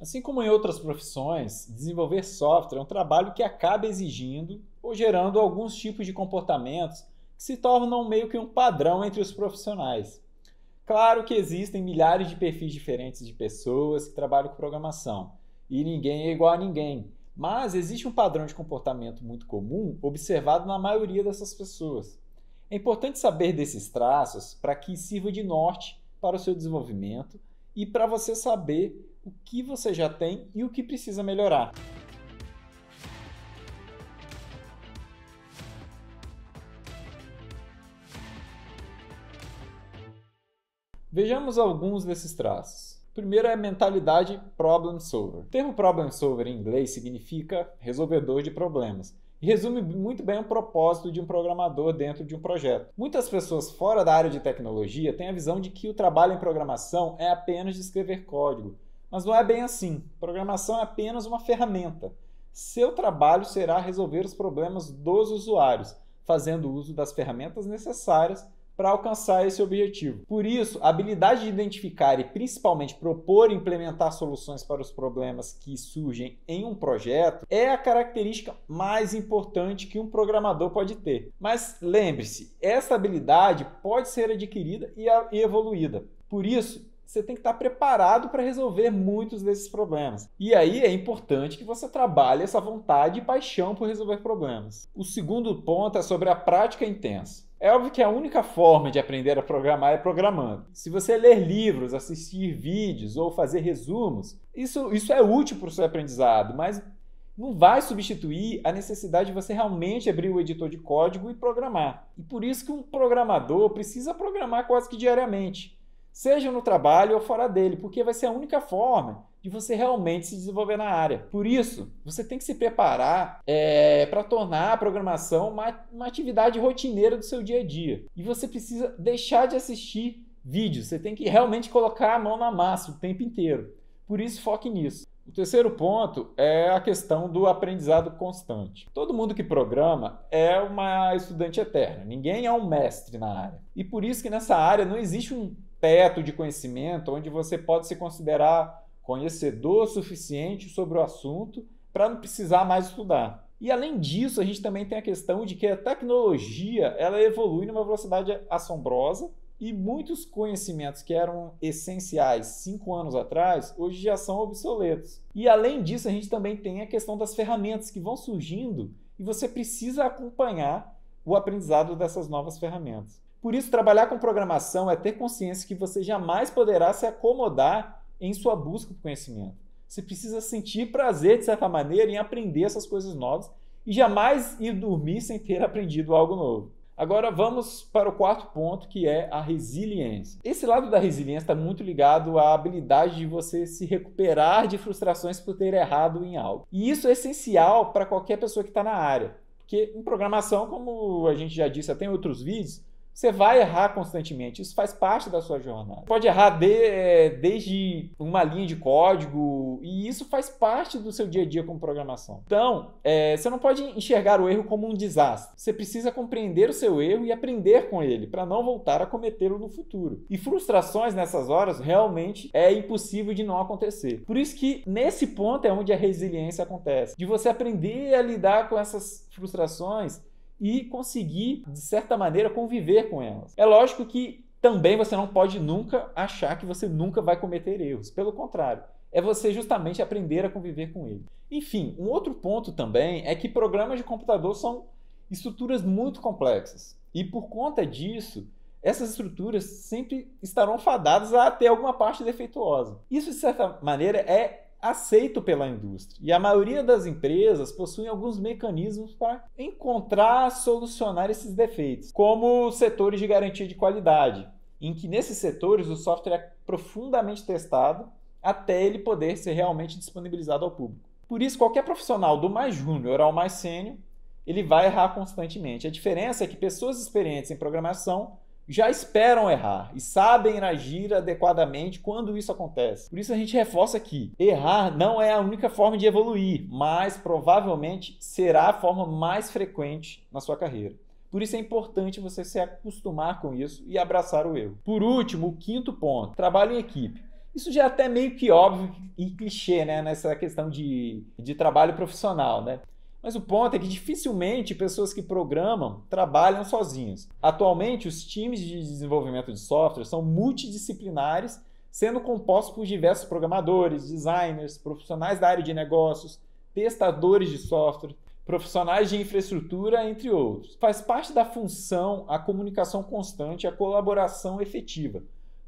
Assim como em outras profissões, desenvolver software é um trabalho que acaba exigindo ou gerando alguns tipos de comportamentos que se tornam meio que um padrão entre os profissionais. Claro que existem milhares de perfis diferentes de pessoas que trabalham com programação, e ninguém é igual a ninguém, mas existe um padrão de comportamento muito comum observado na maioria dessas pessoas. É importante saber desses traços para que sirva de norte para o seu desenvolvimento e para você saber o que você já tem e o que precisa melhorar. Vejamos alguns desses traços. Primeiro é a mentalidade problem solver. O termo problem solver em inglês significa resolvedor de problemas e resume muito bem o propósito de um programador dentro de um projeto. Muitas pessoas fora da área de tecnologia têm a visão de que o trabalho em programação é apenas de escrever código, mas não é bem assim. Programação é apenas uma ferramenta. Seu trabalho será resolver os problemas dos usuários, fazendo uso das ferramentas necessárias para alcançar esse objetivo. Por isso, a habilidade de identificar e principalmente propor e implementar soluções para os problemas que surgem em um projeto é a característica mais importante que um programador pode ter. Mas lembre-se, essa habilidade pode ser adquirida e evoluída. Por isso, você tem que estar preparado para resolver muitos desses problemas. E aí é importante que você trabalhe essa vontade e paixão por resolver problemas. O segundo ponto é sobre a prática intensa. É óbvio que a única forma de aprender a programar é programando. Se você ler livros, assistir vídeos ou fazer resumos, isso, isso é útil para o seu aprendizado, mas não vai substituir a necessidade de você realmente abrir o editor de código e programar. E por isso que um programador precisa programar quase que diariamente seja no trabalho ou fora dele, porque vai ser a única forma de você realmente se desenvolver na área. Por isso, você tem que se preparar é, para tornar a programação uma, uma atividade rotineira do seu dia a dia. E você precisa deixar de assistir vídeos, você tem que realmente colocar a mão na massa o tempo inteiro. Por isso, foque nisso. O terceiro ponto é a questão do aprendizado constante. Todo mundo que programa é uma estudante eterna, ninguém é um mestre na área. E por isso que nessa área não existe um teto de conhecimento onde você pode se considerar conhecedor suficiente sobre o assunto para não precisar mais estudar. E além disso, a gente também tem a questão de que a tecnologia ela evolui numa velocidade assombrosa e muitos conhecimentos que eram essenciais cinco anos atrás hoje já são obsoletos. E além disso, a gente também tem a questão das ferramentas que vão surgindo e você precisa acompanhar o aprendizado dessas novas ferramentas. Por isso, trabalhar com programação é ter consciência que você jamais poderá se acomodar em sua busca por conhecimento. Você precisa sentir prazer, de certa maneira, em aprender essas coisas novas e jamais ir dormir sem ter aprendido algo novo. Agora vamos para o quarto ponto, que é a resiliência. Esse lado da resiliência está muito ligado à habilidade de você se recuperar de frustrações por ter errado em algo. E isso é essencial para qualquer pessoa que está na área. Porque em programação, como a gente já disse até em outros vídeos, você vai errar constantemente, isso faz parte da sua jornada. Pode errar de, é, desde uma linha de código, e isso faz parte do seu dia a dia com programação. Então, é, você não pode enxergar o erro como um desastre. Você precisa compreender o seu erro e aprender com ele, para não voltar a cometê-lo no futuro. E frustrações nessas horas realmente é impossível de não acontecer. Por isso que nesse ponto é onde a resiliência acontece, de você aprender a lidar com essas frustrações e conseguir, de certa maneira, conviver com elas. É lógico que também você não pode nunca achar que você nunca vai cometer erros. Pelo contrário, é você justamente aprender a conviver com ele. Enfim, um outro ponto também é que programas de computador são estruturas muito complexas. E por conta disso, essas estruturas sempre estarão fadadas a ter alguma parte defeituosa. Isso, de certa maneira, é aceito pela indústria. E a maioria das empresas possuem alguns mecanismos para encontrar, solucionar esses defeitos, como setores de garantia de qualidade, em que nesses setores o software é profundamente testado até ele poder ser realmente disponibilizado ao público. Por isso, qualquer profissional do mais júnior ao mais sênior, ele vai errar constantemente. A diferença é que pessoas experientes em programação já esperam errar e sabem agir adequadamente quando isso acontece. Por isso a gente reforça aqui: errar não é a única forma de evoluir, mas provavelmente será a forma mais frequente na sua carreira. Por isso é importante você se acostumar com isso e abraçar o erro. Por último, o quinto ponto: trabalho em equipe. Isso já é até meio que óbvio e clichê, né? Nessa questão de, de trabalho profissional, né? Mas o ponto é que dificilmente pessoas que programam trabalham sozinhos. Atualmente, os times de desenvolvimento de software são multidisciplinares, sendo compostos por diversos programadores, designers, profissionais da área de negócios, testadores de software, profissionais de infraestrutura, entre outros. Faz parte da função a comunicação constante e a colaboração efetiva,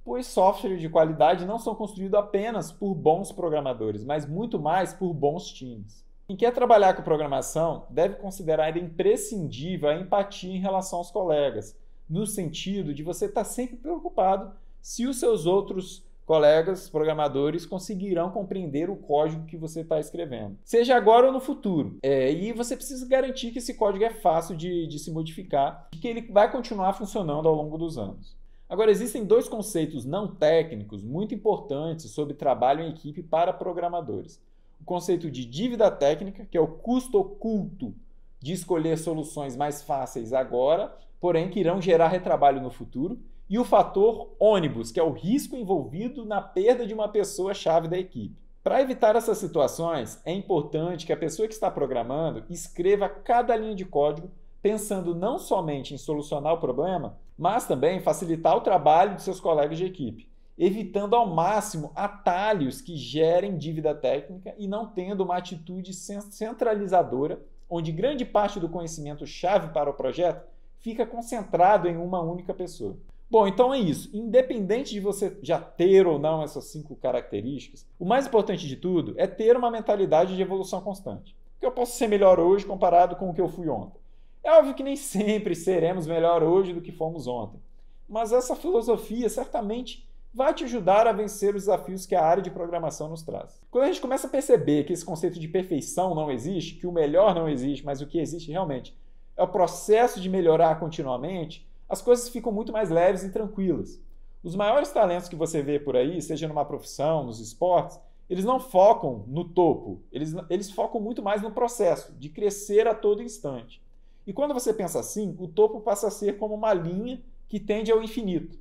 pois softwares de qualidade não são construídos apenas por bons programadores, mas muito mais por bons times. Quem quer trabalhar com programação deve considerar imprescindível a empatia em relação aos colegas, no sentido de você estar tá sempre preocupado se os seus outros colegas programadores conseguirão compreender o código que você está escrevendo, seja agora ou no futuro. É, e você precisa garantir que esse código é fácil de, de se modificar e que ele vai continuar funcionando ao longo dos anos. Agora, existem dois conceitos não técnicos muito importantes sobre trabalho em equipe para programadores o conceito de dívida técnica, que é o custo oculto de escolher soluções mais fáceis agora, porém que irão gerar retrabalho no futuro, e o fator ônibus, que é o risco envolvido na perda de uma pessoa-chave da equipe. Para evitar essas situações, é importante que a pessoa que está programando escreva cada linha de código pensando não somente em solucionar o problema, mas também facilitar o trabalho de seus colegas de equipe evitando ao máximo atalhos que gerem dívida técnica e não tendo uma atitude centralizadora, onde grande parte do conhecimento-chave para o projeto fica concentrado em uma única pessoa. Bom, então é isso. Independente de você já ter ou não essas cinco características, o mais importante de tudo é ter uma mentalidade de evolução constante. Que eu posso ser melhor hoje comparado com o que eu fui ontem. É óbvio que nem sempre seremos melhor hoje do que fomos ontem, mas essa filosofia certamente vai te ajudar a vencer os desafios que a área de programação nos traz. Quando a gente começa a perceber que esse conceito de perfeição não existe, que o melhor não existe, mas o que existe realmente é o processo de melhorar continuamente, as coisas ficam muito mais leves e tranquilas. Os maiores talentos que você vê por aí, seja numa profissão, nos esportes, eles não focam no topo, eles, eles focam muito mais no processo, de crescer a todo instante. E quando você pensa assim, o topo passa a ser como uma linha que tende ao infinito.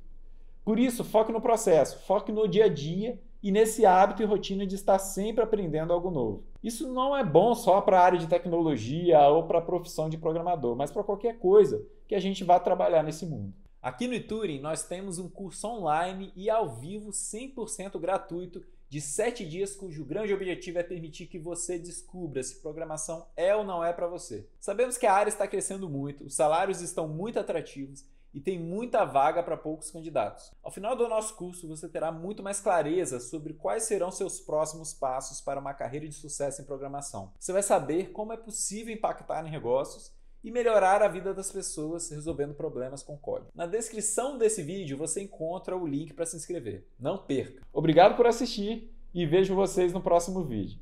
Por isso, foque no processo, foque no dia a dia e nesse hábito e rotina de estar sempre aprendendo algo novo. Isso não é bom só para a área de tecnologia ou para a profissão de programador, mas para qualquer coisa que a gente vá trabalhar nesse mundo. Aqui no Ituring nós temos um curso online e ao vivo 100% gratuito de 7 dias cujo grande objetivo é permitir que você descubra se programação é ou não é para você. Sabemos que a área está crescendo muito, os salários estão muito atrativos e tem muita vaga para poucos candidatos. Ao final do nosso curso, você terá muito mais clareza sobre quais serão seus próximos passos para uma carreira de sucesso em programação. Você vai saber como é possível impactar em negócios e melhorar a vida das pessoas resolvendo problemas com código. Na descrição desse vídeo você encontra o link para se inscrever. Não perca! Obrigado por assistir e vejo vocês no próximo vídeo.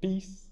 Peace!